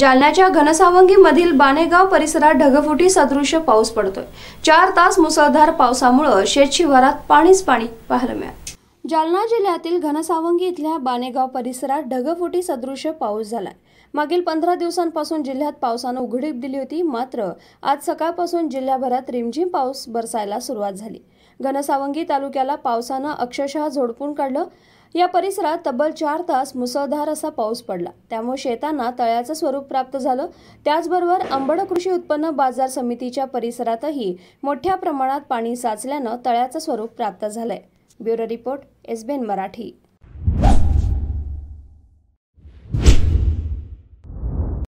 जालन्याच्या घनसावंगीमधील बाणेगाव परिसरात ढगफुटी सदृश पाऊस पडतोय चार तास मुसळधार पावसामुळे शेतशिवारात पाणीच पाणी पाहायला मिळालं जालना जिल्ह्यातील घनसावंगी इथल्या बानेगाव परिसरात ढगफुटी सदृश पाऊस झाला मागील पंधरा दिवसांपासून जिल्ह्यात पावसानं उघडीप दिली होती मात्र आज सकाळपासून जिल्ह्याभरात रिमझिम पाऊस बरसायला सुरुवात झाली घनसावंगी तालुक्याला पावसानं अक्षरशः झोडपून काढलं या परिसरात तब्बल चार तास मुसळधार असा पाऊस पडला त्यामुळे शेतांना तळ्याचं स्वरूप प्राप्त झालं त्याचबरोबर अंबड कृषी उत्पन्न बाजार समितीच्या परिसरातही मोठ्या प्रमाणात पाणी साचल्यानं तळ्याचं स्वरूप प्राप्त झालंय ब्युरो रिपोर्ट एसबीएन मराठी